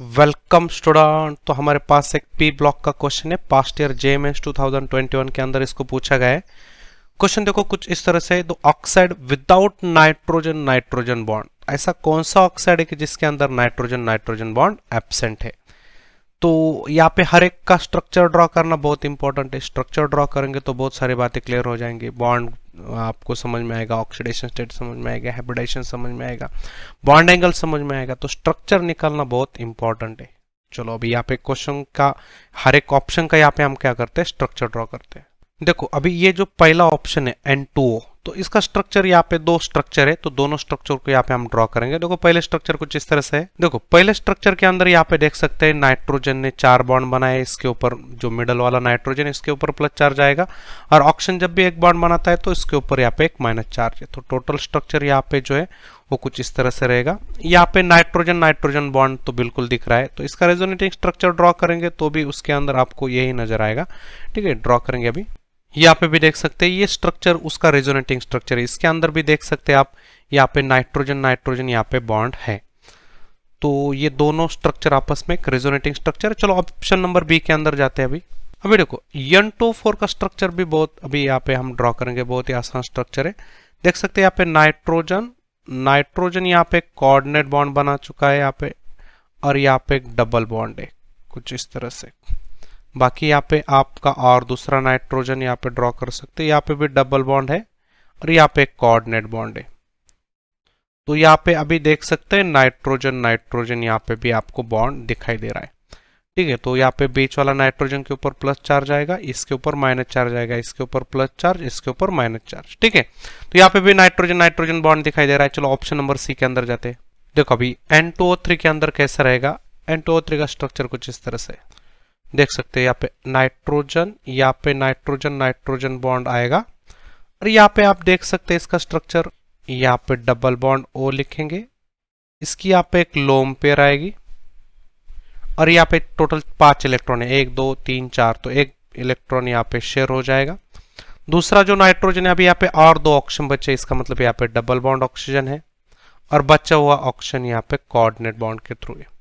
Welcome student तो हमारे पास एक पी ब्लॉक का क्वेश्चन है पास्ट ईयर जे एम एस टू के अंदर इसको पूछा गया है क्वेश्चन देखो कुछ इस तरह से दो oxide without nitrogen nitrogen bond ऐसा कौन सा ऑक्साइड है कि जिसके अंदर नाइट्रोजन नाइट्रोजन बॉन्ड एबसेंट है तो यहाँ पे हर एक का स्ट्रक्चर ड्रॉ करना बहुत इंपॉर्टेंट है स्ट्रक्चर ड्रॉ करेंगे तो बहुत सारी बातें क्लियर हो जाएंगी बॉन्ड आपको समझ में आएगा ऑक्सीडेशन स्टेट समझ में आएगा हाइब्रिडाइजेशन समझ में आएगा बॉन्ड एंगल समझ में आएगा तो स्ट्रक्चर निकालना बहुत इंपॉर्टेंट है चलो अभी यहाँ पे क्वेश्चन का हर एक ऑप्शन का यहाँ पे हम क्या करते हैं स्ट्रक्चर ड्रॉ करते हैं देखो अभी ये जो पहला ऑप्शन है एन टू ओ तो इसका स्ट्रक्चर यहाँ पे दो स्ट्रक्चर है तो दोनों स्ट्रक्चर को यहाँ पे हम ड्रॉ करेंगे देखो पहले स्ट्रक्चर कुछ इस तरह से है देखो पहले स्ट्रक्चर के अंदर यहाँ पे देख सकते हैं नाइट्रोजन ने चार बॉन्ड बनाए इसके ऊपर जो मिडल वाला नाइट्रोजन इसके ऊपर प्लस चार्ज आएगा और ऑक्सीजन जब भी एक बॉन्ड बनाता है तो इसके ऊपर यहाँ पे एक माइनस चार्ज है तो टोटल स्ट्रक्चर यहाँ पे जो है वो कुछ इस तरह से रहेगा यहाँ पे नाइट्रोजन नाइट्रोजन बॉन्ड तो बिल्कुल दिख रहा है तो इसका रेजोनेटिंग स्ट्रक्चर ड्रॉ करेंगे तो भी उसके अंदर आपको यही नजर आएगा ठीक है ड्रॉ करेंगे अभी यहाँ पे भी देख सकते हैं ये स्ट्रक्चर उसका रेजोनेटिंग स्ट्रक्चर है इसके अंदर भी देख सकते हैं आप यहाँ पे नाइट्रोजन नाइट्रोजन यहाँ पे बॉन्ड है तो ये दोनों स्ट्रक्चर आपस में एक रेजोनेटिंग स्ट्रक्चर चलो ऑप्शन नंबर बी के अंदर जाते हैं अभी अभी देखो टू फोर का स्ट्रक्चर भी बहुत अभी यहाँ पे हम ड्रॉ करेंगे बहुत ही आसान स्ट्रक्चर है देख सकते यहाँ पे नाइट्रोजन नाइट्रोजन यहाँ पे कॉर्डिनेट बॉन्ड बना चुका है यहाँ पे और यहाँ पे एक डबल बॉन्ड है कुछ इस तरह से बाकी यहाँ पे आपका और दूसरा नाइट्रोजन यहाँ पे ड्रॉ कर सकते हैं यहाँ पे भी डबल बॉन्ड है और यहाँ पे कोऑर्डिनेट बॉन्ड है तो यहाँ पे अभी देख सकते हैं नाइट्रोजन नाइट्रोजन यहाँ पे भी आपको बॉन्ड दिखाई दे रहा है ठीक है तो यहाँ पे बीच वाला नाइट्रोजन के ऊपर प्लस चार्ज आएगा इसके ऊपर माइनस चार्ज आएगा इसके ऊपर प्लस चार्ज इसके ऊपर माइनस चार्ज ठीक है तो यहाँ पे भी नाइट्रोजन नाइट्रोजन बॉन्ड दिखाई दे रहा है चलो ऑप्शन नंबर सी के अंदर जाते हैं देखो अभी एन के अंदर कैसा रहेगा एन का स्ट्रक्चर कुछ इस तरह से देख सकते हैं यहाँ पे नाइट्रोजन यहाँ पे नाइट्रोजन नाइट्रोजन बॉन्ड आएगा और यहाँ पे आप देख सकते हैं इसका स्ट्रक्चर यहाँ पे डबल बॉन्ड ओ लिखेंगे इसकी यहाँ पे एक लोम पेयर आएगी और यहाँ पे टोटल पांच इलेक्ट्रॉन है एक दो तीन चार तो एक इलेक्ट्रॉन यहाँ पे शेयर हो जाएगा दूसरा जो नाइट्रोजन है अभी यहाँ पे और दो ऑक्सीजन बचे इसका मतलब यहाँ पे डबल बॉन्ड ऑक्सीजन है और बचा हुआ ऑक्सीजन यहाँ पे कोऑर्डिनेट बॉन्ड के थ्रू है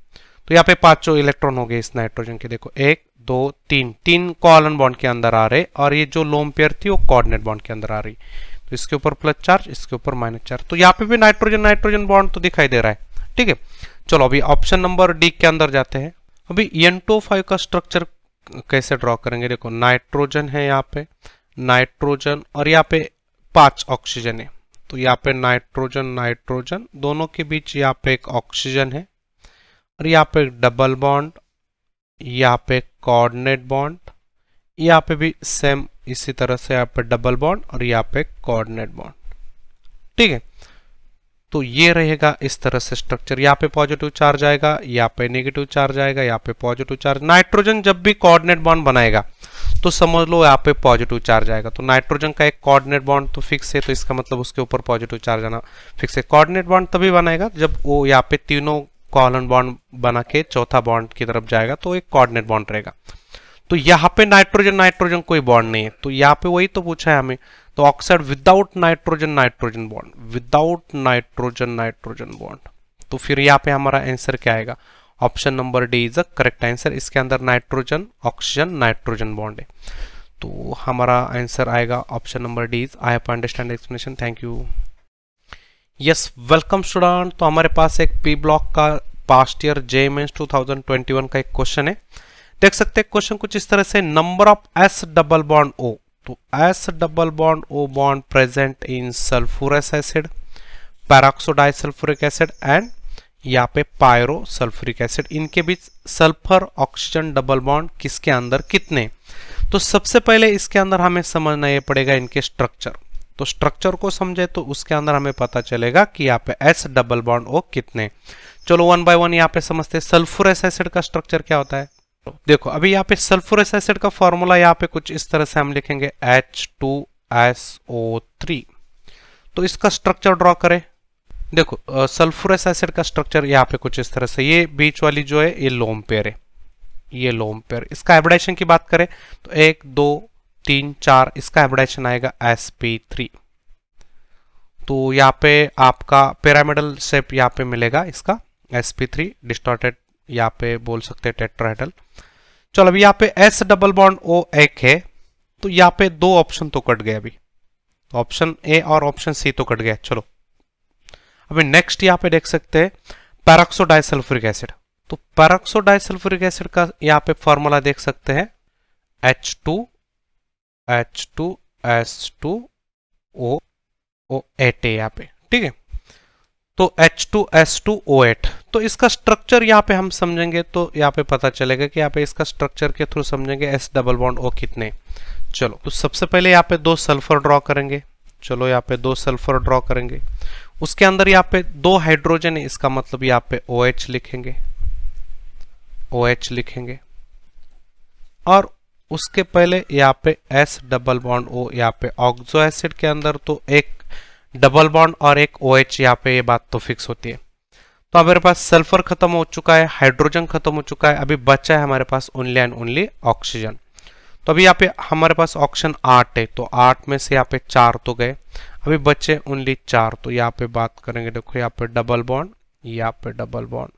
तो यहाँ पे पांचों इलेक्ट्रॉन हो गए इस नाइट्रोजन के देखो एक दो तीन तीन कॉलन बॉन्ड के अंदर आ रहे और ये जो लोम पेयर थी वो कॉर्डिनेट बॉन्ड के अंदर आ रही तो इसके ऊपर प्लस चार्ज इसके ऊपर माइनस चार्ज तो यहाँ पे भी नाइट्रोजन नाइट्रोजन बॉन्ड तो दिखाई दे रहा है ठीक है चलो अभी ऑप्शन नंबर डी के अंदर जाते हैं अभी एन का स्ट्रक्चर कैसे ड्रॉ करेंगे देखो नाइट्रोजन है यहाँ पे नाइट्रोजन और यहाँ पे पांच ऑक्सीजन है तो यहाँ पे नाइट्रोजन नाइट्रोजन दोनों के बीच यहाँ पे एक ऑक्सीजन है और यहाँ पे डबल बॉन्ड यहाँ पे कोऑर्डिनेट बॉन्ड यहाँ पे भी सेम इसी तरह से यहाँ पे डबल बॉन्ड और यहाँ पे कोऑर्डिनेट बॉन्ड ठीक है तो ये रहेगा इस तरह से स्ट्रक्चर यहाँ पे पॉजिटिव चार्ज आएगा यहाँ पे नेगेटिव चार्ज आएगा यहाँ पे पॉजिटिव चार्ज नाइट्रोजन जब भी कोऑर्डिनेट बॉन्ड बनाएगा तो समझ लो यहाँ पे पॉजिटिव चार्ज आएगा तो नाइट्रोजन का एक कोऑर्डिनेट बॉन्ड तो फिक्स है तो इसका मतलब उसके ऊपर पॉजिटिव चार्ज आना फिक्स है कोऑर्डिनेट बॉन्ड तभी बनाएगा जब वो यहाँ पे तीनों कॉलन बॉन्ड बना के चौथा बॉन्ड की तरफ जाएगा तो एक कॉर्डिनेट बॉन्ड रहेगा तो यहाँ पे नाइट्रोजन नाइट्रोजन कोई बॉन्ड नहीं है तो यहाँ पे वही तो पूछा है हमें तो oxide without nitrogen nitrogen bond without nitrogen nitrogen bond तो फिर यहाँ पे हमारा आंसर क्या आएगा option number D is a correct answer इसके अंदर नाइट्रोजन ऑक्सीजन नाइट्रोजन बॉन्ड है तो हमारा आंसर आएगा option number D is I have understand explanation thank you yes welcome student तो हमारे पास एक पी ब्लॉक का पास्ट ईयर जे मेन्स टू का एक क्वेश्चन है देख सकते हैं क्वेश्चन कुछ इस तरह से number of S double bond O तो S double bond O bond present in sulphurous acid peroxodisulphuric acid and यहाँ पे पायरो सल्फ्यूरिक एसिड इनके बीच सल्फर ऑक्सीजन डबल बॉन्ड किसके अंदर कितने तो सबसे पहले इसके अंदर हमें समझना ये पड़ेगा इनके स्ट्रक्चर तो स्ट्रक्चर को समझे तो उसके अंदर हमें पता चलेगा कि यहाँ पे एस डबल बॉन्ड ओ कितने चलो वन बाय वन यहाँ पे समझते हैं सल्फुरस एसिड का स्ट्रक्चर क्या होता है देखो अभी यहाँ पे सल्फुरस एसिड का फॉर्मूला यहाँ पे कुछ इस तरह से हम लिखेंगे H two S O three तो इसका स्ट्रक्चर ड्रॉ करें देखो सल्फुरस एसिड का स्ट्रक्चर यहाँ पे कुछ इस तरह से ये बीच वाली जो है ये लोम पेयर है ये लोम पेयर इसका एवडेशन की बात करें तो एक दो तीन चार इसका एब्रेशन आएगा एस पी थ्री तो यहाँ पे आपका पैरामिडल शेप यहाँ पे मिलेगा इसका एस पी थ्री डिस्टॉर्टेड यहाँ पे बोल सकते हैं टेट्राहेडल चलो अभी यहाँ पे एस डबल बॉन्ड ओ एक है तो यहाँ पे दो ऑप्शन तो कट गए अभी ऑप्शन तो ए और ऑप्शन सी तो कट गया चलो अभी नेक्स्ट यहाँ पे देख सकते हैं डाइसल्फ्रिक एसिड तो डाइसल्फ्रिक एसिड का यहाँ पे फॉर्मूला देख सकते हैं H two H two S two O O eight यहाँ पे ठीक है तो H two S two O eight तो इसका स्ट्रक्चर यहाँ पे हम समझेंगे तो यहाँ पे पता चलेगा कि यहाँ पे इसका स्ट्रक्चर के थ्रू समझेंगे एस डबल बॉन्ड ओ कितने चलो तो सबसे पहले यहाँ पे दो सल्फर ड्रॉ करेंगे चलो यहाँ पे दो सल्फर ड्रॉ करेंगे उसके अंदर यहाँ पे दो हाइड्रोजन है इसका मतलब यहाँ पे ओ OH लिखेंगे ओ OH लिखेंगे और उसके पहले यहाँ पे एस डबल बॉन्ड ओ यहाँ पे ऑक्सो एसिड के अंदर तो एक डबल बॉन्ड और एक ओ OH एच यहाँ पे ये बात तो फिक्स होती है तो हमारे पास सल्फर खत्म हो चुका है हाइड्रोजन खत्म हो चुका है अभी बचा है हमारे पास ओनली एंड ओनली ऑक्सीजन तो अभी यहाँ पे हमारे पास ऑप्शन आठ है तो आठ में से यहाँ पे चार तो गए अभी बचे ओनली चार तो यहाँ पे बात करेंगे देखो यहाँ पे डबल बॉन्ड यहाँ पे डबल बॉन्ड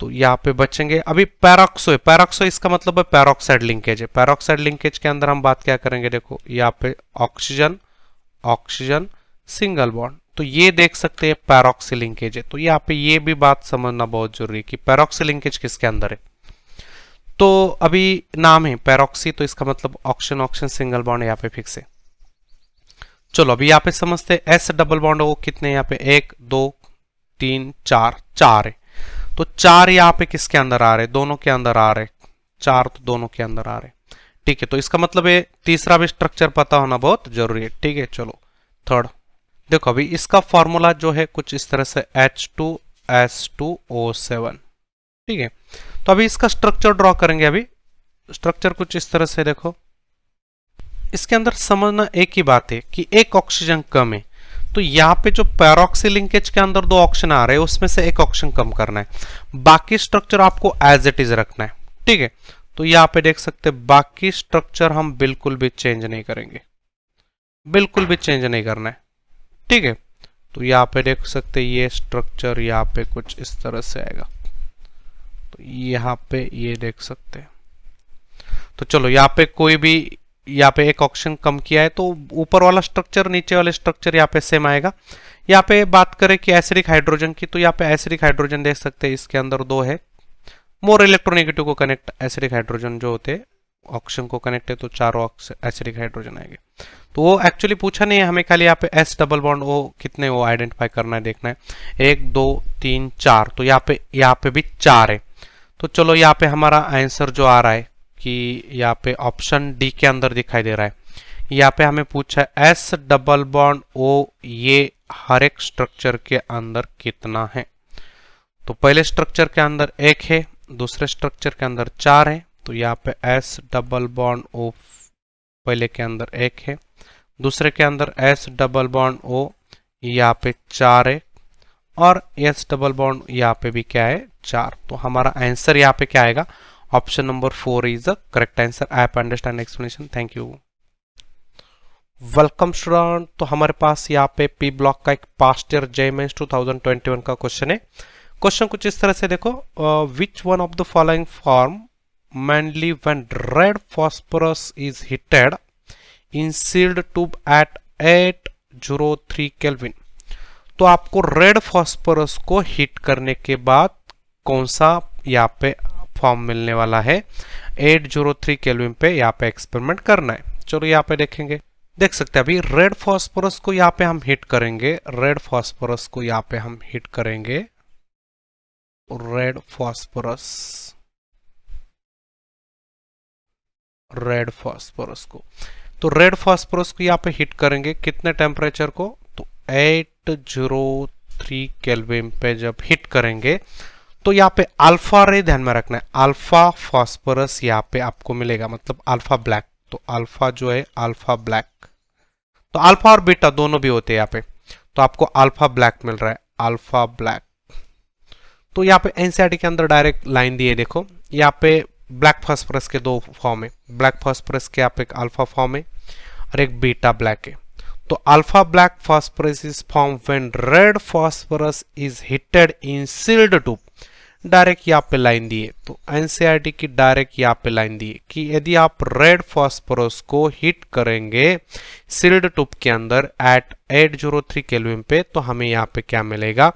तो यहाँ पे बचेंगे अभी पैरोक्सो पैरोक्सो इसका मतलब है पैरोक्साइड लिंकेज है पैरोक्साइड लिंकेज के अंदर हम बात क्या करेंगे देखो यहाँ पे ऑक्सीजन ऑक्सीजन सिंगल बॉन्ड तो ये देख सकते हैं पैरोक्सी लिंकेज है तो यहाँ पे ये भी बात समझना बहुत जरूरी है कि पैरोक्सी लिंकेज किसके अंदर है तो अभी नाम है पैरोक्सी तो इसका मतलब ऑक्सीजन ऑक्सीजन सिंगल बॉन्ड यहाँ पे फिक्स है चलो अभी यहाँ पे समझते हैं एस डबल बॉन्ड वो कितने यहाँ पे एक दो तीन चार चार है तो चार यहाँ पे किसके अंदर आ रहे दोनों के अंदर आ रहे चार तो दोनों के अंदर आ रहे ठीक है तो इसका मतलब है तीसरा भी स्ट्रक्चर पता होना बहुत जरूरी है ठीक है चलो थर्ड देखो अभी इसका फॉर्मूला जो है कुछ इस तरह से H two S two O seven ठीक है तो अभी इसका स्ट्रक्चर ड्रॉ करेंगे अभी स्ट्रक्चर कुछ इस तरह से देखो इसके अंदर समझना एक ही बात है कि एक ऑक्सीजन कम है तो यहाँ पे जो पैरोक्सी लिंकेज के अंदर दो ऑप्शन आ रहे हैं उसमें से एक ऑप्शन कम करना है बाकी स्ट्रक्चर आपको एज इट इज रखना है ठीक है तो यहाँ पे देख सकते बाकी स्ट्रक्चर हम बिल्कुल भी चेंज नहीं करेंगे बिल्कुल भी चेंज नहीं करना है ठीक है तो यहाँ पे देख सकते ये स्ट्रक्चर यहाँ पे कुछ इस तरह से आएगा तो यहाँ पे ये देख सकते हैं तो चलो यहाँ पे कोई भी यहाँ पे एक ऑक्सीजन कम किया है तो ऊपर वाला स्ट्रक्चर नीचे वाले स्ट्रक्चर यहाँ पे सेम आएगा यहाँ पे बात करें कि एसिडिक हाइड्रोजन की तो यहाँ पे एसिडिक हाइड्रोजन देख सकते हैं इसके अंदर दो है मोर इलेक्ट्रोनेगेटिव को कनेक्ट एसिडिक हाइड्रोजन जो होते हैं को कनेक्ट है तो चारों एसिडिक हाइड्रोजन आएंगे तो वो एक्चुअली पूछा नहीं है हमें खाली यहाँ पे एस डबल बॉन्ड वो कितने वो आइडेंटिफाई करना है देखना है एक दो तीन चार तो यहाँ पे यहाँ पे भी चार है तो चलो यहाँ पे हमारा आंसर जो आ रहा है कि यहाँ पे ऑप्शन डी के अंदर दिखाई दे रहा है यहाँ पे हमें पूछा है एस डबल बॉन्ड ओ ये हर एक स्ट्रक्चर के अंदर कितना है तो पहले स्ट्रक्चर के अंदर एक है दूसरे स्ट्रक्चर के अंदर चार है तो यहाँ पे एस डबल बॉन्ड ओ पहले के अंदर एक है दूसरे के अंदर एस डबल बॉन्ड ओ यहाँ पे चार है और एस डबल बॉन्ड यहाँ पे भी क्या है चार तो हमारा आंसर यहाँ पे क्या आएगा option number four is the correct answer i have understand thank you welcome student तो हमारे पास यहाँ पे पी ब्लॉक का एक past year JEE Mains two का क्वेश्चन है क्वेश्चन कुछ इस तरह से देखो which one of the following form mainly one red phosphorus is heated in sealed tube at eight zero kelvin तो आपको रेड फॉस्परस को हिट करने के बाद कौन सा यहाँ पे फॉर्म मिलने वाला है 803 जीरो केल्विन पे यहाँ पे एक्सपेरिमेंट करना है चलो यहाँ पे देखेंगे देख सकते हैं अभी रेड फॉस्फोरस को यहाँ पे हम हिट करेंगे रेड फॉस्फोरस को यहाँ पे हम हिट करेंगे रेड फॉस्फोरस रेड फॉस्फोरस को तो रेड फॉस्फोरस को यहाँ पे हिट करेंगे कितने टेम्परेचर को तो 803 जीरो केल्विन पे जब हिट करेंगे तो यहाँ पे अल्फा रे ध्यान में रखना है अल्फा फॉस्फोरस यहाँ पे आपको मिलेगा मतलब अल्फा ब्लैक तो अल्फा जो है अल्फा ब्लैक तो अल्फा और बीटा दोनों भी होते हैं यहाँ पे तो आपको अल्फा ब्लैक मिल रहा है अल्फा ब्लैक तो यहाँ पे एनसीआरटी e के अंदर डायरेक्ट लाइन दिए देखो यहाँ पे ब्लैक फॉस्फोरस के दो फॉर्म है ब्लैक फॉस्फोरस के पे एक अल्फा फॉर्म है और एक बीटा ब्लैक है तो alpha black phosphorus is form when red phosphorus is heated in sealed tube direct यहाँ पे लाइन दिए तो एनसीआरटी e की डायरेक्ट यहाँ पे लाइन दिए कि यदि आप रेड फॉस्फोरस को हिट करेंगे सील्ड टूब के अंदर एट 803 जीरो पे तो हमें यहाँ पे क्या मिलेगा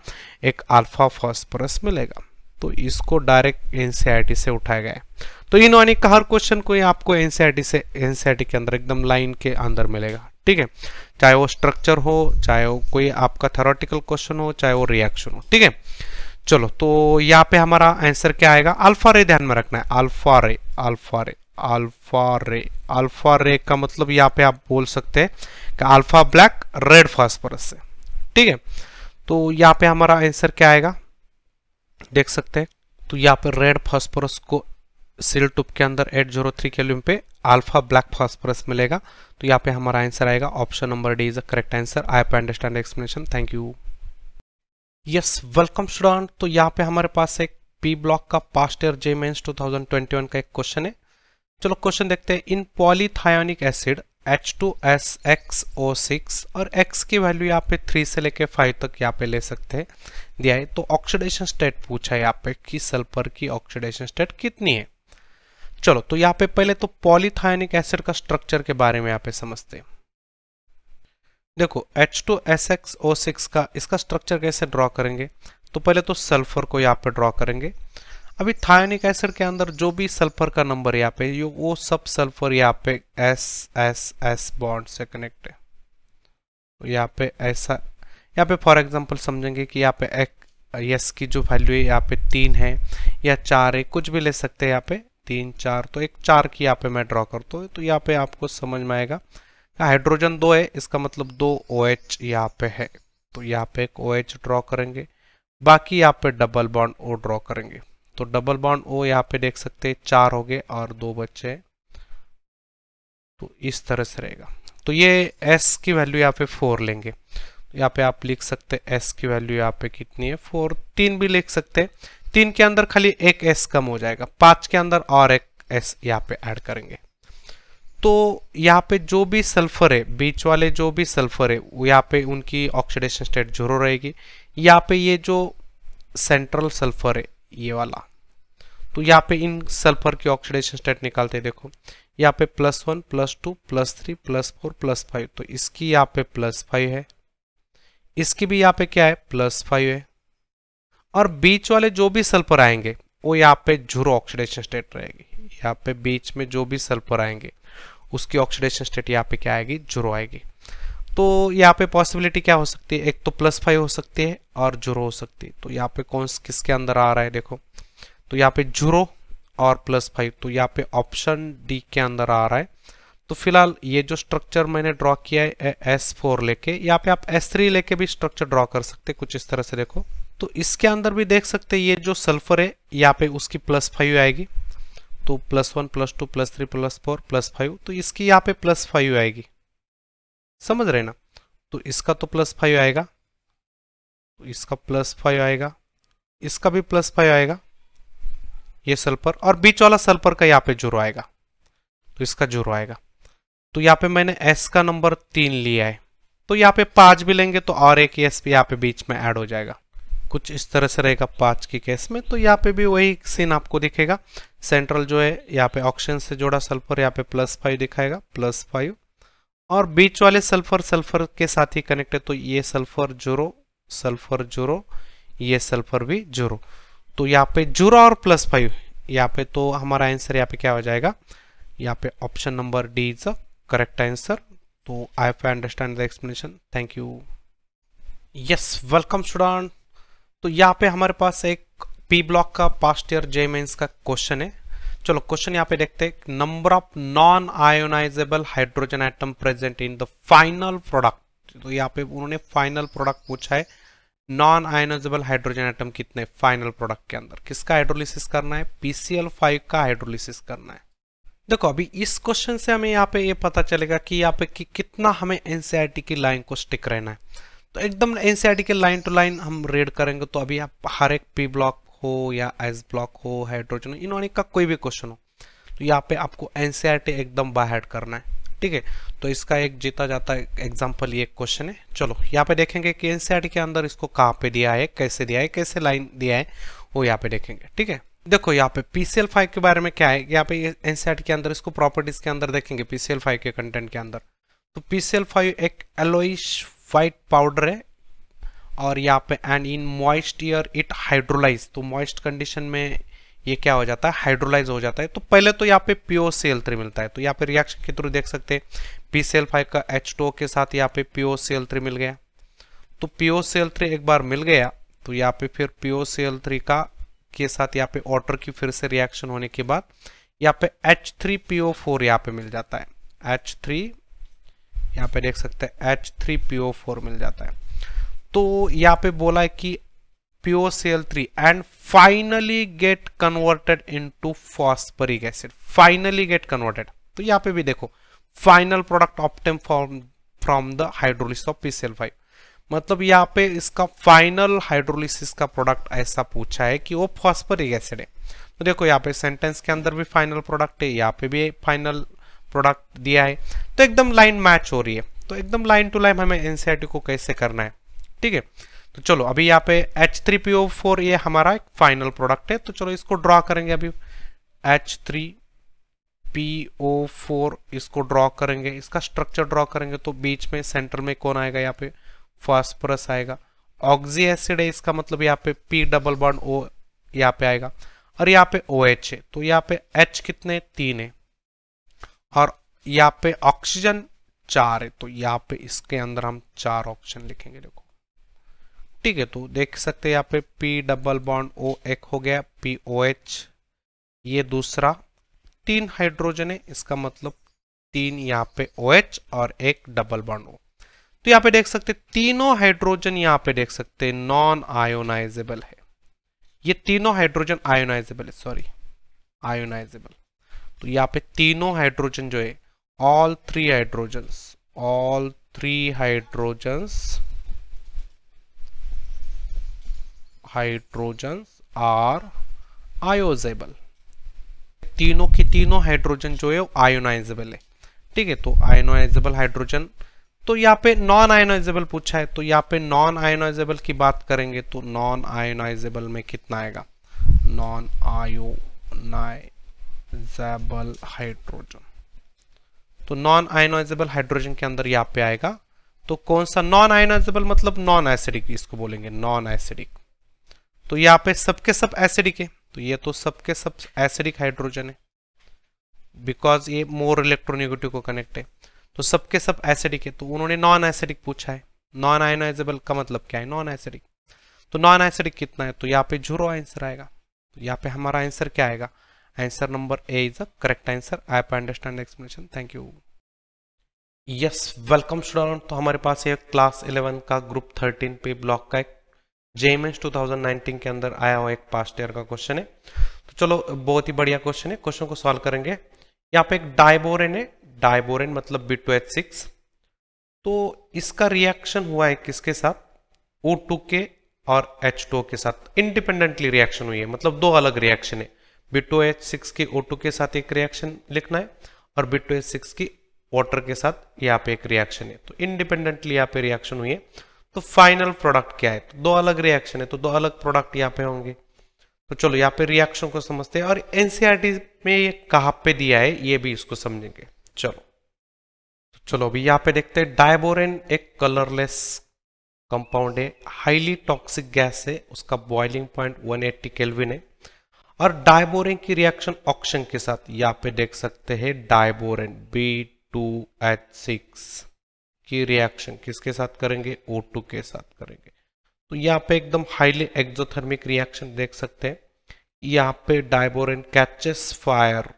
एक अल्फा फॉस्फोरस मिलेगा तो इसको डायरेक्ट एनसीआरटी e से उठाया गया तो इन का हर क्वेश्चन को आपको एनसीआरटी e से एनसीआरटी के अंदर एकदम लाइन के अंदर मिलेगा ठीक है चाहे वो स्ट्रक्चर हो चाहे वो कोई आपका थेरोटिकल क्वेश्चन हो चाहे वो रिएक्शन हो ठीक है चलो तो यहाँ पे हमारा आंसर क्या आएगा अल्फा रे ध्यान में रखना है अल्फा रे अल्फा रे अल्फा रे अल्फा रे का मतलब यहाँ पे आप बोल सकते हैं कि अल्फा ब्लैक रेड फॉस्फोरस से ठीक है तो यहाँ पे हमारा आंसर क्या आएगा देख सकते हैं तो यहाँ पे रेड फॉस्फोरस को सिल टूप के अंदर एट जीरो थ्री कैल्यूम पे अल्फा ब्लैक फॉस्फोरस मिलेगा तो यहाँ पे हमारा आंसर आएगा option number D is a correct answer I पे understand explanation thank you yes welcome student तो यहाँ पे हमारे पास एक पी ब्लॉक का पास्ट ईयर जे मेन्स टू का एक क्वेश्चन है चलो क्वेश्चन देखते हैं इन पॉलीथायोनिक एसिड सिक्स और X की वैल्यू यहाँ पे 3 से लेके 5 तक यहाँ पे ले सकते हैं दिया है तो ऑक्सीडेशन स्टेट पूछा है यहाँ पे कि सल्फर की ऑक्सीडेशन स्टेट कितनी है चलो तो यहाँ पे पहले तो पॉलीथायोनिक एसिड का स्ट्रक्चर के बारे में यहाँ पे समझते हैं देखो H2SxO6 का इसका स्ट्रक्चर कैसे ड्रॉ करेंगे तो पहले तो सल्फर को यहाँ पे ड्रॉ करेंगे अभी थायोनिक एसिड के अंदर जो भी सल्फर का नंबर यहाँ पे यो वो सब सल्फर यहाँ पे एस एस एस बॉन्ड से कनेक्ट है तो यहाँ पे ऐसा यहाँ पे फॉर एग्जांपल समझेंगे कि यहाँ पे एक यस की जो वैल्यू है यहाँ पे तीन है या चार है कुछ भी ले सकते हैं यहाँ पे तीन चार तो एक चार की यहाँ पे मैं ड्रॉ करता हूँ तो यहाँ पे आपको समझ में आएगा हाइड्रोजन दो है इसका मतलब दो ओ एच यहाँ पे है तो यहाँ पे एक ओ एच ड्रॉ करेंगे बाकी यहाँ पे डबल बॉन्ड ओ ड्रॉ करेंगे तो डबल बॉन्ड ओ यहाँ पे देख सकते हैं चार हो गए और दो बच्चे तो इस तरह से रहेगा तो ये एस की वैल्यू यहाँ पे फोर लेंगे तो यहाँ पे आप लिख सकते हैं एस की वैल्यू यहाँ पे कितनी है फोर तीन भी लिख सकते हैं तीन के अंदर खाली एक एस कम हो जाएगा पांच के अंदर और एक एस यहाँ पे ऐड करेंगे तो यहाँ पे जो भी सल्फर है बीच वाले जो भी सल्फर है यहाँ पे उनकी ऑक्सीडेशन स्टेट जरूर रहेगी यहाँ पे ये जो सेंट्रल सल्फर है ये वाला तो यहाँ पे इन सल्फर की ऑक्सीडेशन स्टेट निकालते हैं देखो यहाँ पे plus one plus two plus three plus four plus five तो इसकी यहाँ पे प्लस फाइव है इसकी भी यहाँ पे क्या है प्लस फाइव है और बीच वाले जो भी सल्फर आएंगे वो यहाँ पे झूरो ऑक्सीडेशन स्टेट रहेगी यहाँ पे बीच में जो भी सल्फर आएंगे उसकी ऑक्सीडेशन स्टेट यहाँ पे क्या आएगी जुरो आएगी तो यहाँ पे पॉसिबिलिटी क्या हो सकती है एक तो प्लस फाइव हो सकती है और जुरो हो सकती है तो यहाँ पे कौन किसके अंदर आ रहा है देखो तो यहाँ पे जुरो और प्लस फाइव तो यहाँ पे ऑप्शन डी के अंदर आ रहा है तो फिलहाल ये जो स्ट्रक्चर मैंने ड्रॉ किया है एस फोर लेके यहाँ पे आप एस थ्री लेके भी स्ट्रक्चर ड्रॉ कर सकते कुछ इस तरह से देखो तो इसके अंदर भी देख सकते ये जो सल्फर है यहाँ पे उसकी प्लस फाइव आएगी तो plus one plus two plus three plus four plus five तो इसकी यहाँ पे प्लस फाइव आएगी समझ रहे ना तो इसका तो प्लस फाइव आएगा तो इसका प्लस फाइव आएगा इसका भी प्लस फाइव आएगा ये सल्फर और बीच वाला सल्फर का यहाँ पे जीरो आएगा तो इसका जीरो आएगा तो यहाँ पे मैंने एस का नंबर तीन लिया है तो यहाँ पे पांच भी लेंगे तो और एक एस भी यहाँ पे बीच में ऐड हो जाएगा कुछ इस तरह से रहेगा पाँच के केस में तो यहाँ पे भी वही सीन आपको दिखेगा सेंट्रल जो है यहाँ पे ऑक्सीजन से जोड़ा सल्फर यहाँ पे प्लस फाइव दिखाएगा प्लस फाइव और बीच वाले सल्फर सल्फर के साथ ही कनेक्ट है तो ये सल्फर जोरो सल्फर जोरो ये सल्फर भी जोरो तो यहाँ पे जोरो और प्लस फाइव यहाँ पे तो हमारा आंसर यहाँ पे क्या हो जाएगा यहाँ पे option number D is a correct answer तो I have understand the explanation thank you yes welcome student तो यहाँ पे हमारे पास एक पी ब्लॉक का पास्ट ईयर जे मेन्स का क्वेश्चन है चलो क्वेश्चन यहाँ पे देखते हैं number of non ionisable hydrogen atom present in the final product तो यहाँ पे उन्होंने फाइनल प्रोडक्ट पूछा है नॉन आयोनाइजेबल हाइड्रोजन आइटम कितने फाइनल प्रोडक्ट के अंदर किसका हाइड्रोलिसिस करना है पीसीएल फाइव का हाइड्रोलिसिस करना है देखो अभी इस क्वेश्चन से हमें यहाँ पे ये यह पता चलेगा कि यहाँ पे कि कितना हमें एनसीआरटी e की लाइन को स्टिक रहना है तो एकदम एन के लाइन टू लाइन हम रीड करेंगे तो अभी आप हर एक पी ब्लॉक हो या एस ब्लॉक हो हाइड्रोजन इनोनिक का कोई भी क्वेश्चन हो तो यहाँ पे आपको एन एकदम हेड करना है ठीक है तो इसका एक जीता जाता एग्जाम्पल ये क्वेश्चन है चलो यहाँ पे देखेंगे कि एन के अंदर इसको कहाँ पे दिया है कैसे दिया है कैसे लाइन दिया है वो यहाँ पे देखेंगे ठीक है देखो यहाँ पे पीसीएल फाइव के बारे में क्या है यहाँ पे एन के अंदर इसको प्रॉपर्टीज के अंदर देखेंगे पीसीएल के कंटेंट के अंदर तो पीसीएल फाइव एक एलोइश वाइट पाउडर है और यहाँ पे and in moist air it hydrolyse तो मॉइस्ट कंडीशन में ये क्या हो जाता है हाइड्रोलाइज हो जाता है तो पहले तो यहाँ पे प्योर सी एल थ्री मिलता है तो यहाँ पे रिएक्शन के थ्रू देख सकते हैं पी सेल फाइव का एच टू के साथ यहाँ पे प्योर सी एल थ्री मिल गया तो प्योर सी एल थ्री एक बार मिल गया तो यहाँ पे फिर प्योर सी एल थ्री का के साथ यहाँ पे ऑटर की फिर से रिएक्शन होने के बाद यहाँ पे एच थ्री पीओ फोर यहाँ पे मिल जाता है एच थ्री यहाँ पे देख सकते हैं H three P O four मिल जाता है तो यहाँ पे बोला है कि P O C L three and finally get converted into phosphoric acid finally get converted तो यहाँ पे भी देखो final product obtain form from the hydrolysis of P C L five मतलब यहाँ पे इसका फाइनल हाइड्रोलिसिस का प्रोडक्ट ऐसा पूछा है कि वो फॉस्परिक एसिड है तो देखो यहाँ पे सेंटेंस के अंदर भी फाइनल प्रोडक्ट है यहाँ पे भी फाइनल प्रोडक्ट दिया है तो एकदम लाइन मैच हो रही है तो एकदम लाइन टू लाइन हमें एनसीआर e को कैसे करना है ठीक है तो चलो अभी यहाँ पे H three P O four ये हमारा एक फाइनल प्रोडक्ट है तो चलो इसको ड्रॉ करेंगे अभी H three P O four इसको ड्रॉ करेंगे इसका स्ट्रक्चर ड्रॉ करेंगे तो बीच में सेंटर में कौन आएगा यहाँ पे फॉस्फोरस आएगा ऑक्सी एसिड है इसका मतलब यहाँ पे पी डबल बॉन्ड ओ यहाँ पे आएगा और यहाँ पे ओ OH एच है तो यहाँ पे एच कितने तीन है और यहाँ पे ऑक्सीजन चार है तो यहाँ पे इसके अंदर हम चार ऑप्शन लिखेंगे देखो ठीक है तो देख सकते हैं यहाँ पे पी डबल बॉन्ड ओ एक हो गया पी ओ एच ये दूसरा तीन हाइड्रोजन है इसका मतलब तीन यहाँ पे ओ OH और एक डबल बॉन्ड O तो यहाँ पे देख सकते तीनों हाइड्रोजन यहाँ पे देख सकते नॉन आयोनाइजेबल है ये तीनों हाइड्रोजन आयोनाइजेबल है सॉरी आयोनाइजेबल तो यहाँ पे तीनों हाइड्रोजन जो है all three hydrogens all three hydrogens hydrogens are ionisable तीनों के तीनों हाइड्रोजन जो है आयोनाइजेबल है ठीक है तो आयोनाइजेबल हाइड्रोजन तो यहाँ पे नॉन आयोनाइजेबल पूछा है तो यहाँ पे नॉन आयोनाइजेबल की बात करेंगे तो नॉन आयोनाइजेबल में कितना आएगा नॉन आयोनाइ आयोनाइजेबल हाइड्रोजन तो नॉन आयनाइजेबल हाइड्रोजन के अंदर यहां पे आएगा तो कौन सा नॉन आयनाइजेबल मतलब नॉन एसिडिक इसको बोलेंगे नॉन एसिडिक तो यहां पे सबके सब एसिडिक है तो ये तो सबके सब एसिडिक हाइड्रोजन है बिकॉज ये मोर इलेक्ट्रोनिगेटिव को कनेक्ट है तो सबके सब एसिडिक है तो उन्होंने नॉन एसिडिक पूछा है नॉन आयनाइजेबल का मतलब क्या है नॉन एसिडिक तो नॉन एसिडिक कितना है तो यहाँ पे जीरो आंसर आएगा तो यहाँ पे हमारा आंसर क्या आएगा answer number A is the correct answer. I hope understand explanation. Thank you. Yes welcome student तो हमारे पास ये क्लास 11 का ग्रुप 13 पे ब्लॉक का एक जेएमएस 2019 के अंदर आया हुआ एक पास्ट ईयर का क्वेश्चन है तो चलो बहुत ही बढ़िया क्वेश्चन है क्वेश्चन को सॉल्व करेंगे यहाँ पे एक डायबोरेन है डायबोरेन मतलब बी टू एच सिक्स तो इसका रिएक्शन हुआ है किसके साथ ओ टू के और एच टू के साथ इंडिपेंडेंटली रिएक्शन हुई है मतलब दो अलग रिएक्शन है बिटो एच सिक्स की ओ टू के साथ एक रिएक्शन लिखना है और बिटो एच सिक्स की वाटर के साथ यहाँ पे एक रिएक्शन है तो इंडिपेंडेंटली यहाँ पे रिएक्शन हुई है तो फाइनल प्रोडक्ट क्या है तो दो अलग रिएक्शन है तो दो अलग प्रोडक्ट यहाँ पे होंगे तो चलो यहाँ पे रिएक्शन को समझते हैं और एनसीआरटी e में ये कहाँ पे दिया है ये भी इसको समझेंगे चलो तो चलो अभी यहाँ पे देखते हैं डायबोरेन एक कलरलेस कंपाउंड है हाईली टॉक्सिक गैस है उसका बॉइलिंग पॉइंट एट्टी केल्विन है और डायबोरेन की रिएक्शन ऑक्शन के साथ यहां पे देख सकते हैं diborane B two H six की रिएक्शन किसके साथ करेंगे ओ टू के साथ करेंगे तो यहां पे एकदम हाईली एक्जोथर्मिक रिएक्शन देख सकते हैं यहां पे diborane catches fire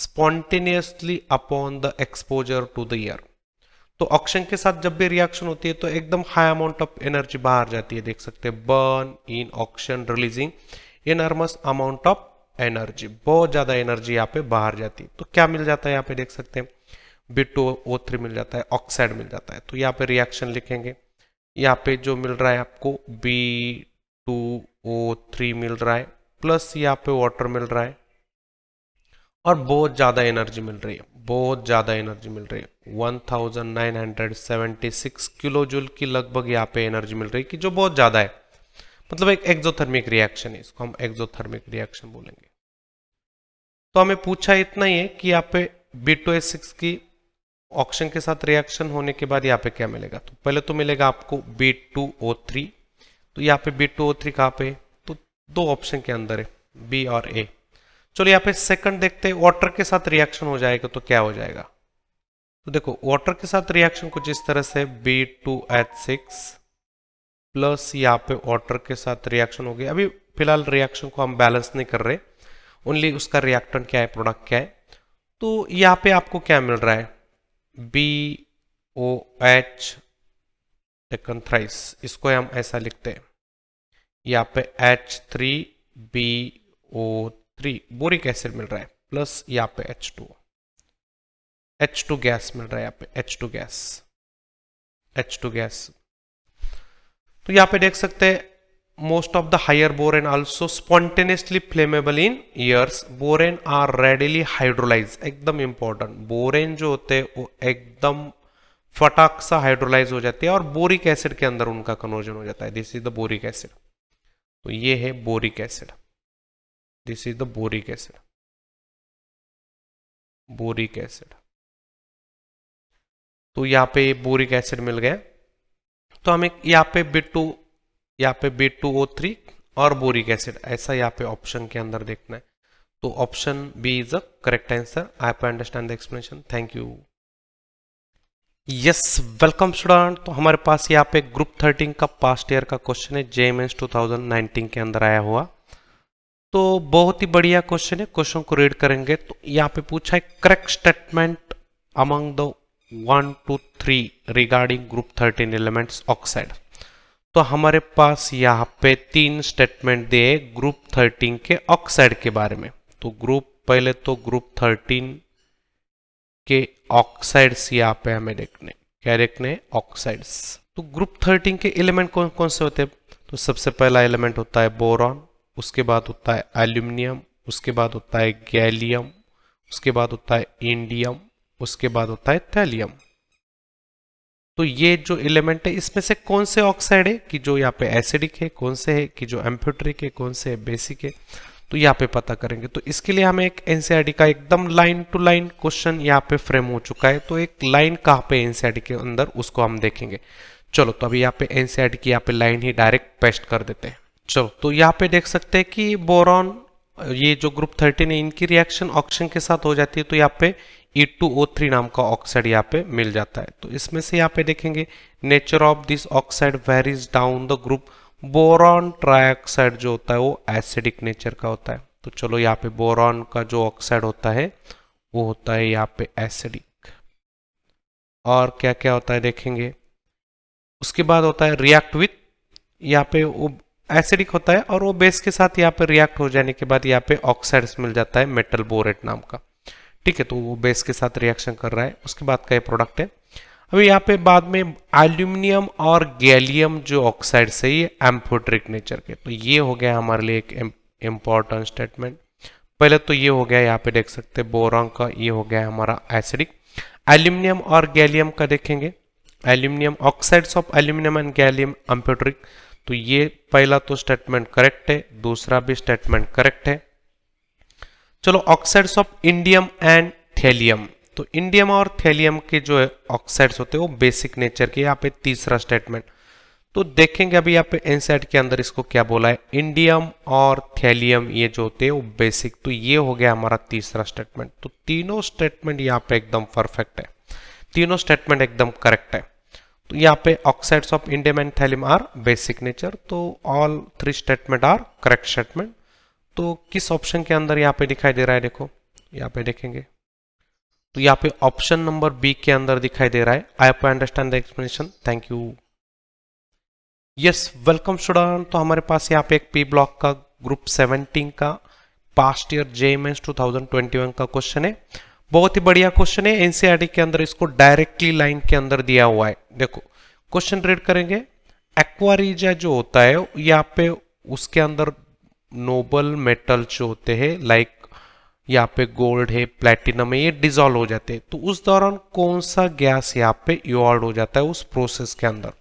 spontaneously upon the exposure to the air तो ऑक्शन के साथ जब भी रिएक्शन होती है तो एकदम हाई अमाउंट ऑफ एनर्जी बाहर जाती है देख सकते हैं burn in oxygen releasing enormous amount of energy बहुत ज्यादा एनर्जी यहाँ पे बाहर जाती है तो क्या मिल जाता है यहाँ पे देख सकते हैं बिटो ओ थ्री मिल जाता है ऑक्साइड मिल जाता है तो यहाँ पे रिएक्शन लिखेंगे यहाँ पे जो मिल रहा है आपको बी टू ओ थ्री मिल रहा है प्लस यहाँ पे वाटर मिल रहा है और बहुत ज़्यादा एनर्जी मिल रही है बहुत ज़्यादा एनर्जी मिल रही है 1976 किलो जूल की लगभग यहाँ पे एनर्जी मिल रही है कि जो बहुत ज़्यादा है मतलब एक एक्जोथर्मिक रिएक्शन है इसको हम एक्जोथर्मिक रिएक्शन बोलेंगे तो हमें पूछा इतना ही है कि यहाँ पे बी टू एस सिक्स की ऑक्सीजन के साथ रिएक्शन होने के बाद यहाँ पे क्या मिलेगा तो पहले तो मिलेगा आपको बी टू ओ थ्री तो यहाँ पे बी टू ओ थ्री कहाँ पे तो दो ऑप्शन के अंदर है बी और ए चलो यहाँ पे सेकंड देखते हैं वाटर के साथ रिएक्शन हो जाएगा तो क्या हो जाएगा तो देखो वाटर के साथ रिएक्शन कुछ इस तरह से B two H six plus यहाँ पे वाटर के साथ रिएक्शन हो गया अभी फिलहाल रिएक्शन को हम बैलेंस नहीं कर रहे ओनली उसका रिएक्टन क्या है प्रोडक्ट क्या है तो यहाँ पे आपको क्या मिल रहा है B O H taken thrice इसको हम ऐसा लिखते हैं यहाँ पे H three B O three boric acid मिल रहा है प्लस यहाँ पे H two H two gas मिल रहा है यहाँ पे H two gas H two gas तो यहाँ पे देख सकते हैं most of the higher borane also spontaneously flammable in airs borane are readily hydrolyse एकदम इंपॉर्टेंट बोरेन जो होते हैं वो एकदम फटाक सा हाइड्रोलाइज हो जाती है और बोरिक एसिड के अंदर उनका कन्वर्जन हो जाता है this is the boric acid तो ये है boric acid this is the boric acid boric acid तो यहाँ पे बोरिक एसिड मिल गया तो हमें यहाँ पे बी टू यहाँ पे बी टू ओ थ्री और बोरिक एसिड ऐसा यहाँ पे ऑप्शन के अंदर देखना है तो option B is a correct answer I पे understand the explanation thank you yes welcome student तो हमारे पास यहाँ पे ग्रुप थर्टीन का पास्ट ईयर का क्वेश्चन है जेएमएस नाइनटीन के अंदर आया हुआ तो बहुत ही बढ़िया क्वेश्चन है क्वेश्चन को रीड करेंगे तो यहाँ पे पूछा है correct statement among the one two three regarding group thirteen elements oxide तो हमारे पास यहाँ पे तीन स्टेटमेंट दिए ग्रुप थर्टीन के ऑक्साइड के बारे में तो ग्रुप पहले तो ग्रुप थर्टीन के ऑक्साइड्स यहाँ पे हमें देखने क्या देखने ऑक्साइड्स तो ग्रुप थर्टीन के एलिमेंट कौन कौन से होते हैं तो सबसे पहला एलिमेंट होता है बोरॉन उसके बाद होता है एल्यूमिनियम उसके बाद होता है गैलियम उसके बाद होता है इंडियम उसके बाद होता है थैलियम तो ये जो एलिमेंट है इसमें से कौन से ऑक्साइड है कि जो यहाँ पे एसिडिक है कौन से है कि जो एम्फ्यूट्रिक है कौन से है बेसिक है तो यहाँ पे पता करेंगे तो इसके लिए हमें एक एनसीआरडी का एकदम लाइन टू लाइन क्वेश्चन यहाँ पे फ्रेम हो चुका है तो एक लाइन कहाँ पे एनसीआरडी के अंदर उसको हम देखेंगे चलो तो अभी यहाँ पे एनसीआरडी की यहाँ पे लाइन ही डायरेक्ट पेस्ट कर देते हैं चलो तो यहाँ पे देख सकते हैं कि बोरॉन ये जो ग्रुप थर्टीन है इनकी रिएक्शन ऑक्सीजन के साथ हो जाती है तो यहाँ पे E2O3 नाम का ऑक्साइड यहाँ पे मिल जाता है तो इसमें से यहाँ पे देखेंगे nature of this oxide varies down the group boron trioxide जो होता है वो एसिडिक नेचर का होता है तो चलो यहाँ पे बोरॉन का जो ऑक्साइड होता है वो होता है यहाँ पे एसिडिक और क्या क्या होता है देखेंगे उसके बाद होता है रिएक्ट विथ यहाँ पे वो एसिडिक होता है और वो बेस के साथ यहाँ पे रिएक्ट हो जाने के बाद यहाँ पे ऑक्साइड्स मिल जाता है मेटल बोरेट नाम का ठीक है तो वो बेस के साथ रिएक्शन कर रहा है उसके बाद का ये प्रोडक्ट है अब यहाँ पे बाद में एल्यूमिनियम और गैलियम जो ऑक्साइड से ये एम्फोट्रिक नेचर के तो ये हो गया हमारे लिए एक इम्पॉर्टेंट स्टेटमेंट पहले तो ये हो गया यहाँ पे देख सकते हैं बोरॉन का ये हो गया हमारा एसिडिक एल्यूमिनियम और गैलियम का देखेंगे aluminium oxides of aluminium and gallium amphoteric तो ये पहला तो स्टेटमेंट करेक्ट है दूसरा भी स्टेटमेंट करेक्ट है चलो oxides of indium and thallium तो इंडियम और थैलियम के जो ऑक्साइड्स होते हैं वो बेसिक नेचर के यहाँ पे तीसरा स्टेटमेंट तो देखेंगे अभी यहाँ पे एनसाइड के अंदर इसको क्या बोला है इंडियम और थैलियम ये जो होते हैं वो बेसिक तो ये हो गया हमारा तीसरा स्टेटमेंट तो तीनों स्टेटमेंट यहाँ पे एकदम परफेक्ट है तीनों स्टेटमेंट एकदम करेक्ट है तो यहाँ पे oxides of indium and thallium are basic nature तो all three statement are correct statement तो किस ऑप्शन के अंदर यहाँ पे दिखाई दे रहा है देखो यहाँ पे देखेंगे तो यहाँ पे ऑप्शन नंबर बी के अंदर दिखाई दे रहा है आई आपको understand the explanation thank you yes welcome student तो हमारे पास यहाँ पे एक पी ब्लॉक का ग्रुप 17 का पास्ट ईयर जे एम एस का क्वेश्चन है बहुत ही बढ़िया क्वेश्चन है एनसीआरटी e के अंदर इसको डायरेक्टली लाइन के अंदर दिया हुआ है देखो क्वेश्चन रीड करेंगे एक्वारीजा जो होता है यहाँ पे उसके अंदर नोबल मेटल जो होते हैं लाइक यहाँ पे गोल्ड है प्लेटिनम है ये डिजोल्व हो जाते हैं तो उस दौरान कौन सा गैस यहाँ पे इवॉल्व हो जाता है उस प्रोसेस के अंदर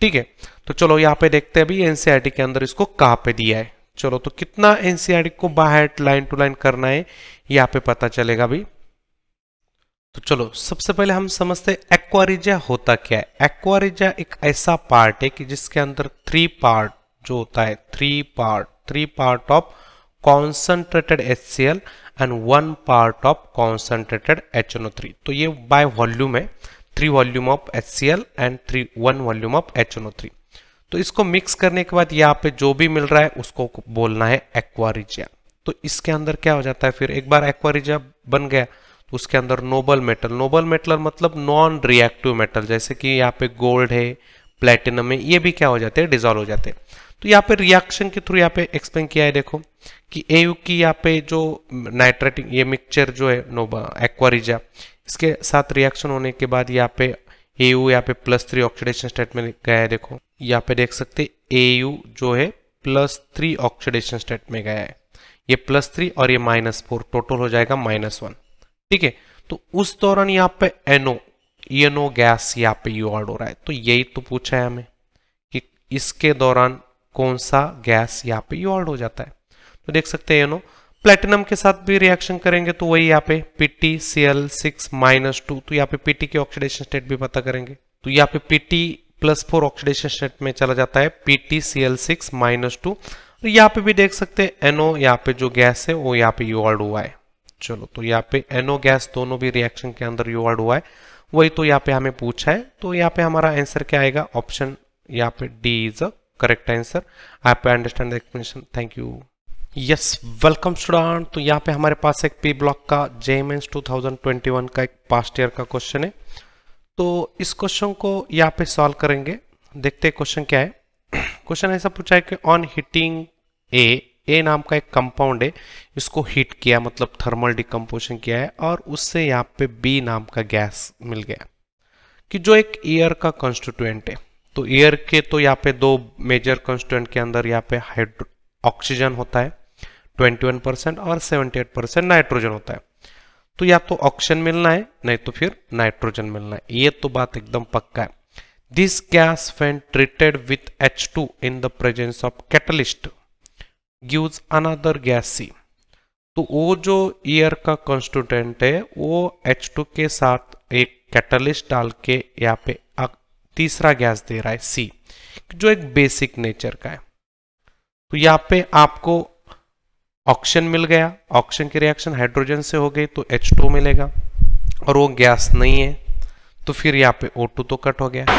ठीक है तो चलो यहाँ पे देखते हैं अभी एनसीआरटी e के अंदर इसको कहाँ पे दिया है चलो तो कितना एनसीआरटी e को बाहर लाइन टू लाइन करना है यहाँ पे पता चलेगा अभी तो चलो सबसे पहले हम समझते एक्वारिजा होता क्या है एक्वारिजा एक ऐसा पार्ट है कि जिसके अंदर थ्री पार्ट जो होता है three part three part of concentrated HCl and one part of concentrated HNO3 तो ये by volume है three volume of HCl and three one volume of HNO3 तो इसको मिक्स करने के बाद यहाँ पे जो भी मिल रहा है उसको बोलना है एक्वारिजिया तो इसके अंदर क्या हो जाता है फिर एक बार एक्वारिजिया बन गया तो उसके अंदर नोबल मेटल नोबल मेटल मतलब नॉन रिएक्टिव मेटल जैसे कि यहाँ पे गोल्ड है प्लेटिनम है ये भी क्या हो जाते हैं डिजॉल्व हो जाते हैं तो यहाँ पे रिएक्शन के थ्रू यहाँ पे एक्सप्लेन किया है देखो कि ए की यहाँ पे जो नाइट्रेटिंग ये मिक्सचर जो है नोबा एक्वारीजा इसके साथ रिएक्शन होने के बाद यहाँ पे ए यू यहाँ पे प्लस थ्री ऑक्सीडेशन स्टेट में गया है देखो यहाँ पे देख सकते ए यू जो है प्लस थ्री ऑक्सीडेशन स्टेट में गया है ये प्लस थ्री और ये माइनस फोर टोटल हो जाएगा माइनस वन ठीक है तो उस दौरान यहाँ पे एनओ एनओ गैस यहाँ पे यू ऑर्ड हो रहा है तो यही तो पूछा है हमें कि इसके दौरान कौन सा गैस यहाँ पे यॉल्ड हो जाता है तो देख सकते हैं यू नो प्लेटिनम के साथ भी रिएक्शन करेंगे तो वही यहाँ पे PT C L six minus two तो यहाँ पे पीटी के ऑक्सीडेशन स्टेट भी पता करेंगे तो यहाँ पे PT plus four oxidation state में चला जाता है PT C L six minus two और यहाँ पे भी देख सकते हैं एनओ यहाँ पे जो गैस है वो यहाँ पे यूआल्ड हुआ है चलो तो यहाँ पे एनओ गैस दोनों भी रिएक्शन के अंदर यूआल्ड हुआ है वही तो यहाँ पे हमें पूछा है तो यहाँ पे हमारा आंसर क्या आएगा ऑप्शन यहाँ पे D is a correct answer आप understand the explanation thank you yes welcome student तो यहाँ पे हमारे पास एक पी ब्लॉक का जे एम एस टू का एक पास्ट ईयर का क्वेश्चन है तो इस क्वेश्चन को यहाँ पे सॉल्व करेंगे देखते हैं क्वेश्चन क्या है क्वेश्चन ऐसा पूछा है कि ऑन हीटिंग ए ए नाम का एक कंपाउंड है इसको हीट किया मतलब थर्मल डिकम्पोजिशन किया है और उससे यहाँ पे बी नाम का गैस मिल गया कि जो एक एयर का कॉन्स्टिट्यूएंट है तो एयर के तो यहाँ पे दो मेजर कंस्टेंट के अंदर यहाँ पे हाइड्रो ऑक्सीजन होता है 21 परसेंट और 78 परसेंट नाइट्रोजन होता है तो या तो ऑक्सीजन मिलना है नहीं तो फिर नाइट्रोजन मिलना है ये तो बात एकदम पक्का है this gas when treated with H two in the presence of catalyst gives another gas C तो वो जो ईयर का कॉन्स्टिट्यूटेंट है वो H2 के साथ एक कैटलिस्ट डाल के यहाँ पे तीसरा गैस दे रहा है सी जो एक बेसिक नेचर का है तो यहां पे आपको ऑक्सीजन मिल गया ऑक्सीजन की रिएक्शन हाइड्रोजन से हो गई तो एच टू मिलेगा और वो गैस नहीं है तो फिर यहाँ पे ओ टू तो कट हो गया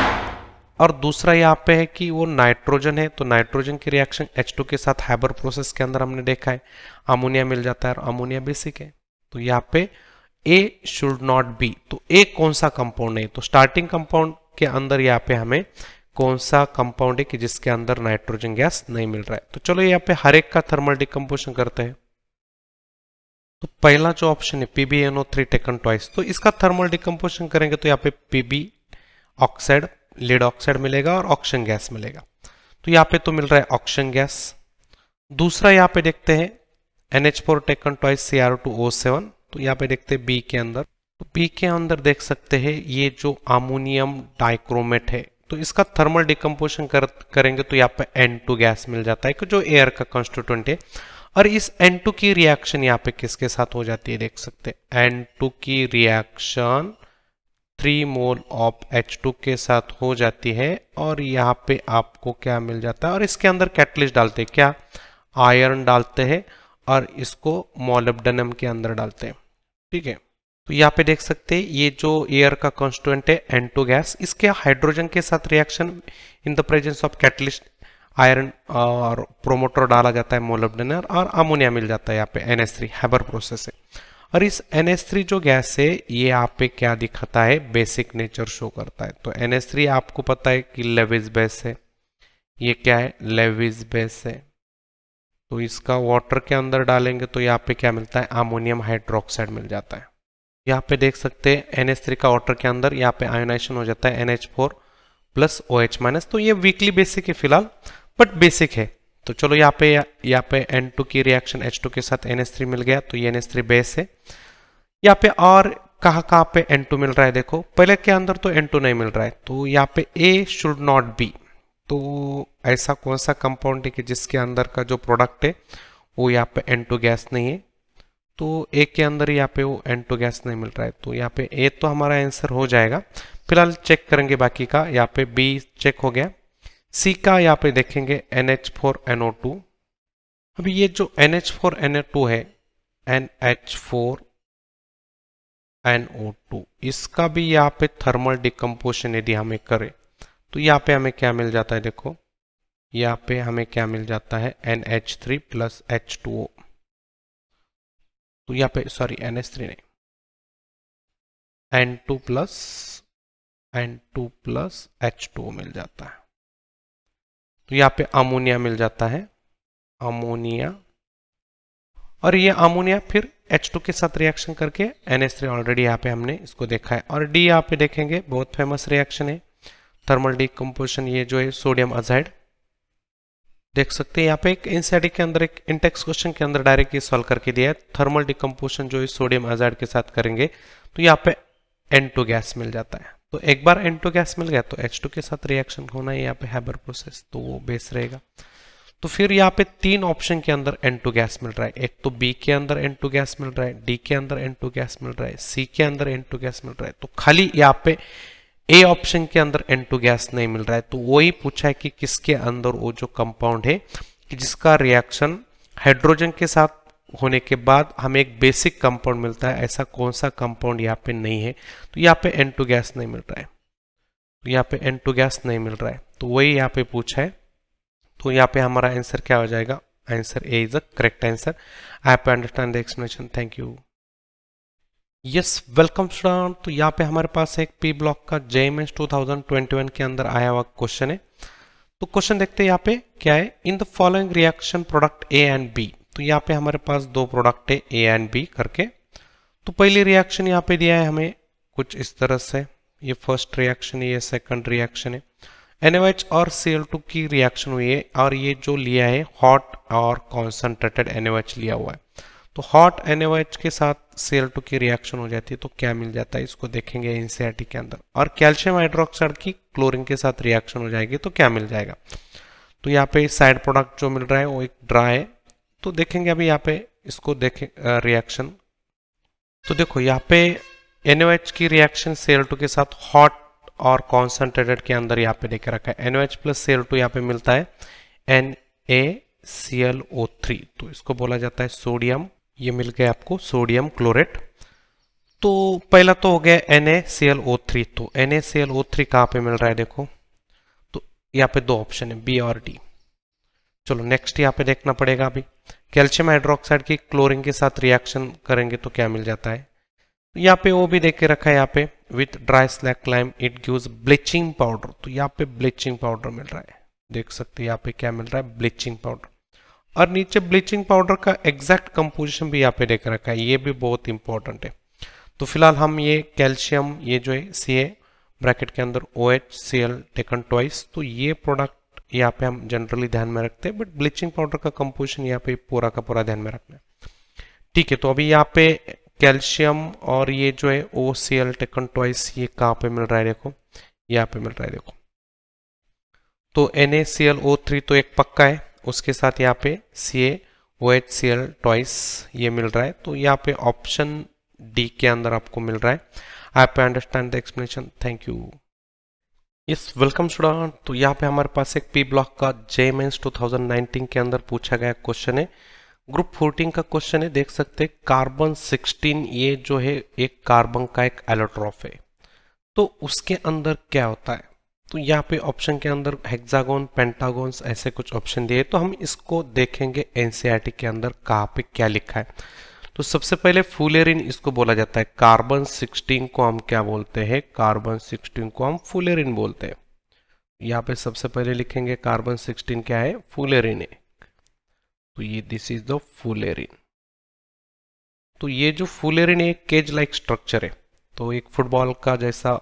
और दूसरा यहाँ पे है कि वो नाइट्रोजन है तो नाइट्रोजन की रिएक्शन एच टू के साथ हाइबर प्रोसेस के अंदर हमने देखा है अमोनिया मिल जाता है और अमोनिया बेसिक है तो यहाँ पे ए शुड नॉट बी तो ए कौन सा कंपाउंड है तो स्टार्टिंग कंपाउंड के अंदर यहाँ पे हमें कौन सा कंपाउंड है कि जिसके अंदर नाइट्रोजन गैस नहीं मिल रहा है तो चलो यहाँ पे हर एक का थर्मल डिकम्पोजन करते हैं तो पहला जो ऑप्शन है पीबीएनओ थ्री टेकन ट्वाइस तो इसका थर्मल डिकम्पोजन करेंगे तो यहाँ पे पीबी ऑक्साइड लेड ऑक्साइड मिलेगा और ऑक्सीजन गैस मिलेगा तो यहाँ पे तो मिल रहा है ऑक्सीजन गैस दूसरा यहाँ पे देखते हैं NH four taken twice C R two O seven तो यहाँ पे देखते हैं बी के अंदर तो पी के अंदर देख सकते हैं ये जो अमोनियम डाइक्रोमेट है तो इसका थर्मल डिकम्पोजिशन कर, करेंगे तो यहाँ पे एन टू गैस मिल जाता है जो एयर का कॉन्स्टिट्यूंट है और इस एन टू की रिएक्शन यहाँ पे किसके साथ हो जाती है देख सकते हैं टू की reaction three mole of H two के साथ हो जाती है और यहाँ पे आपको क्या मिल जाता है और इसके अंदर कैटलिस्ट डालते हैं क्या आयरन डालते हैं और इसको मोलिब्डेनम के अंदर डालते हैं ठीक है तो यहाँ पे देख सकते हैं ये जो एयर का कॉन्स्टुएंट है एन गैस इसके हाइड्रोजन के साथ reaction in the presence of catalyst iron और प्रोमोटर डाला जाता है मोलबडेनर और अमोनिया मिल जाता है यहाँ पे N S three Haber process है और इस एन एस थ्री जो गैस है ये आप पे क्या दिखाता है बेसिक नेचर शो करता है तो एन एस थ्री आपको पता है कि लेविज बेस है ये क्या है लेविज बेस है तो इसका वाटर के अंदर डालेंगे तो यहाँ पे क्या मिलता है अमोनियम हाइड्रोक्साइड मिल जाता है यहाँ पे देख सकते हैं NH3 का वाटर के अंदर यहाँ पे आयोनाइजेशन हो जाता है N H four plus O H minus तो ये वीकली बेसिक है फिलहाल बट बेसिक है तो चलो यहाँ पे यहाँ पे एन टू की रिएक्शन एच टू के साथ एन एस थ्री मिल गया तो ये एन एस थ्री बेस है यहाँ पे और कहाँ कहाँ पे एन टू मिल रहा है देखो पहले के अंदर तो एन टू नहीं मिल रहा है तो यहाँ पे ए शुड नॉट बी तो ऐसा कौन सा कंपाउंड है कि जिसके अंदर का जो प्रोडक्ट है वो यहाँ पे एन टू गैस नहीं है तो एक के अंदर यहाँ पे वो एन टू गैस नहीं मिल रहा है तो यहाँ पे ए तो हमारा आंसर हो जाएगा फिलहाल चेक करेंगे बाकी का यहाँ पे बी चेक हो गया सी का यहाँ पे देखेंगे N H four N O two अभी ये जो N H four N O two है N H four N O two इसका भी यहाँ पे थर्मल डिकम्पोजिशन यदि हमें करें तो यहाँ पे हमें क्या मिल जाता है देखो यहाँ पे हमें क्या मिल जाता है N H three plus H two O तो यहाँ पे सॉरी एन एस थ्री नहीं N two plus N two plus H two मिल जाता है तो यहाँ पे अमोनिया मिल जाता है अमोनिया और ये अमोनिया फिर एच टू के साथ रिएक्शन करके एन एस थ्री ऑलरेडी यहाँ पे हमने इसको देखा है और डी यहाँ पे देखेंगे बहुत फेमस रिएक्शन है थर्मल कंपोजिशन ये जो है सोडियम अजाइड देख सकते हैं यहाँ पे एक एनसीआरटी के अंदर एक इंटेक्स क्वेश्चन के अंदर डायरेक्ट ये सॉल्व करके दिया है थर्मल डिकम्पोशन जो है सोडियम आजाइड के साथ करेंगे तो यहाँ पे एन गैस मिल जाता है तो एक बार एन गैस मिल गया तो एच के साथ रिएक्शन होना है यहाँ पे हैबर प्रोसेस तो वो बेस रहेगा तो फिर यहाँ पे तीन ऑप्शन के अंदर एन गैस मिल रहा है एक तो बी के अंदर एन गैस मिल रहा है डी के अंदर एन गैस मिल रहा है सी के अंदर एन गैस मिल रहा है तो खाली यहाँ पे ए ऑप्शन के अंदर एन टू गैस नहीं मिल रहा है तो वही पूछा है कि किसके अंदर वो जो कंपाउंड है कि जिसका रिएक्शन हाइड्रोजन के साथ होने के बाद हमें एक बेसिक कंपाउंड मिलता है ऐसा कौन सा कंपाउंड यहाँ पे नहीं है तो यहाँ पे एन टू गैस नहीं मिल रहा है तो यहाँ पे एन टू गैस नहीं मिल रहा है तो वही यहाँ पे पूछा है तो यहाँ पे हमारा आंसर क्या हो जाएगा answer A is a correct answer I have understand the explanation thank you yes welcome student तो यहाँ पे हमारे पास एक पी ब्लॉक का जेएमएस 2021 के अंदर आया हुआ क्वेश्चन है तो क्वेश्चन देखते हैं यहाँ पे क्या है in the following reaction product A and B तो यहाँ पे हमारे पास दो प्रोडक्ट है ए एंड बी करके तो पहली रिएक्शन यहाँ पे दिया है हमें कुछ इस तरह से ये फर्स्ट रिएक्शन है ये सेकंड रिएक्शन है एनएवएच और सी की रिएक्शन हुई है और ये जो लिया है हॉट और कॉन्सेंट्रेटेड एनएवएच लिया हुआ है तो हॉट एन के साथ सेल टू की रिएक्शन हो जाती है तो क्या मिल जाता है इसको देखेंगे एनसीआरटी के अंदर और कैल्शियम हाइड्रोक्साइड की क्लोरिन के साथ रिएक्शन हो जाएगी तो क्या मिल जाएगा तो यहाँ पे साइड प्रोडक्ट जो मिल रहा है वो एक ड्राई है तो देखेंगे अभी यहाँ पे इसको देखें रिएक्शन तो देखो यहाँ पे NOH की रिएक्शन सेल टू के साथ हॉट और कॉन्सेंट्रेटेड के अंदर यहाँ पे देखे रखा है एच प्लस सेल टू यहाँ पे मिलता है N A C L O three तो इसको बोला जाता है सोडियम ये मिल गया आपको सोडियम क्लोरेट तो पहला तो हो गया NaClO3 तो NaClO3 कहां पे मिल रहा है देखो तो यहाँ पे दो ऑप्शन है बी और डी चलो नेक्स्ट यहाँ पे देखना पड़ेगा अभी कैल्शियम हाइड्रोक्साइड की क्लोरीन के साथ रिएक्शन करेंगे तो क्या मिल जाता है यहाँ पे वो भी देख के रखा है यहाँ पे with dry slack lime it gives bleaching powder तो यहाँ पे ब्लीचिंग पाउडर मिल रहा है देख सकते हैं यहाँ पे क्या मिल रहा है ब्लीचिंग पाउडर और नीचे ब्लीचिंग पाउडर का एग्जैक्ट कंपोजिशन भी यहाँ पे देख रखा है ये भी बहुत इंपॉर्टेंट है तो फिलहाल हम ये कैल्शियम ये जो है सी ब्रैकेट के अंदर O H C L taken twice तो ये प्रोडक्ट यहाँ पे हम जनरली ध्यान में रखते हैं बट ब्लीचिंग पाउडर का कंपोजिशन यहाँ पे पूरा का पूरा ध्यान में रखना है ठीक है तो अभी यहाँ पे कैल्शियम और ये जो है O C L taken twice ये कहाँ पे मिल रहा है देखो यहाँ पे मिल रहा है देखो तो N A C L O three तो एक पक्का है उसके साथ यहाँ पे C A O H C L twice ये मिल रहा है तो यहाँ पे ऑप्शन डी के अंदर आपको मिल रहा है आई पे understand the explanation thank you yes welcome student तो यहाँ पे हमारे पास एक पी ब्लॉक का जे मेन्स टू के अंदर पूछा गया क्वेश्चन है ग्रुप 14 का क्वेश्चन है देख सकते हैं कार्बन 16 ये जो है एक कार्बन का एक एलोट्रॉफ है तो उसके अंदर क्या होता है तो यहाँ पे ऑप्शन के अंदर हेक्सागोन पेंटागोन्स ऐसे कुछ ऑप्शन दिए तो हम इसको देखेंगे एनसीईआरटी e के अंदर कहाँ पे क्या लिखा है तो सबसे पहले फुलेरिन इसको बोला जाता है कार्बन 16 को हम क्या बोलते हैं कार्बन 16 को हम फुलेरिन बोलते हैं यहाँ पे सबसे पहले लिखेंगे कार्बन 16 क्या है फुलेरिन है तो ये दिस इज द फुलेरिन तो ये जो फुलेरिन है केज लाइक स्ट्रक्चर है तो एक फुटबॉल का जैसा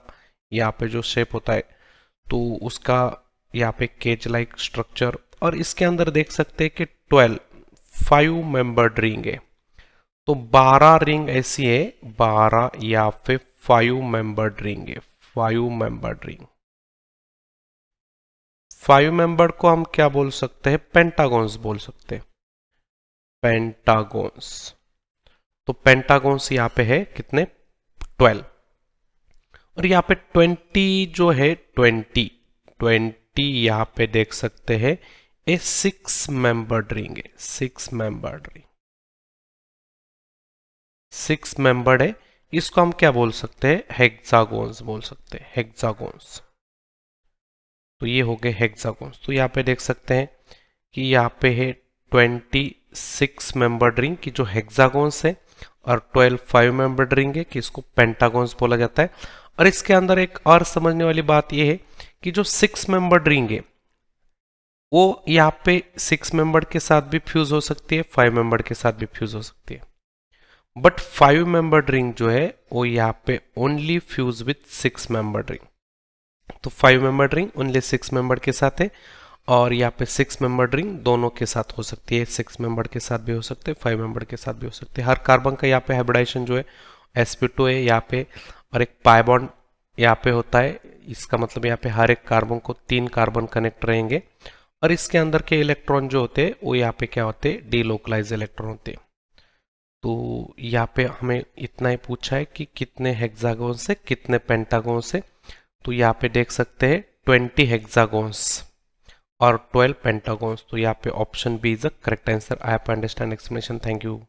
यहाँ पे जो शेप होता है तो उसका यहाँ पे केज लाइक स्ट्रक्चर और इसके अंदर देख सकते हैं कि ट्वेल्व फाइव मेंबर्ड रिंग है तो बारह रिंग ऐसी है बारह या फिर फाइव मेंबर्ड रिंग है five membered ring five member को हम क्या बोल सकते हैं पेंटागॉन्स बोल सकते हैं पेंटागॉन्स तो पेंटागॉन्स यहाँ पे है कितने ट्वेल्व और यहाँ पे 20 जो है 20 20 यहाँ पे देख सकते हैं ए सिक्स मेंबर्ड रिंग है six membered ring six membered है इसको हम क्या बोल सकते हैं हेक्सागोन्स बोल सकते हैं हेक्सागोन्स तो ये हो गए हेक्सागोन्स तो यहाँ पे देख सकते हैं कि यहाँ पे है ट्वेंटी सिक्स मेंबर्ड रिंग की जो हेक्सागोन्स है और ट्वेल्व फाइव मेंबर्ड रिंग है कि इसको पेंटागोन्स बोला जाता है और इसके अंदर एक और समझने वाली बात यह है कि जो सिक्स मेंबर रिंग है वो यहाँ पे सिक्स मेंबर के साथ भी फ्यूज हो सकती है फाइव मेंबर के साथ भी फ्यूज हो सकती है बट फाइव मेंबर रिंग जो है वो यहाँ पे only fuse with six member ring तो five member ring only six member के साथ है और यहाँ पे सिक्स मेंबर रिंग दोनों के साथ हो सकती है सिक्स मेंबर के साथ भी हो सकते हैं फाइव मेंबर के साथ भी हो सकते हैं हर कार्बन का यहाँ पे हाइब्रिडाइजेशन जो है sp2 है यहाँ पे और एक पाइबॉन्ड यहाँ पे होता है इसका मतलब यहाँ पे हर एक कार्बन को तीन कार्बन कनेक्ट रहेंगे और इसके अंदर के इलेक्ट्रॉन जो होते हैं वो यहाँ पे क्या होते हैं डीलोकलाइज इलेक्ट्रॉन होते तो यहाँ पे हमें इतना ही पूछा है कि कितने हेक्सागोन से कितने पेंटागोन से तो यहाँ पे देख सकते हैं ट्वेंटी हेक्सागोन्स और ट्वेल्व पेंटागोन्स तो यहाँ पे option B is the correct answer I have understand explanation thank you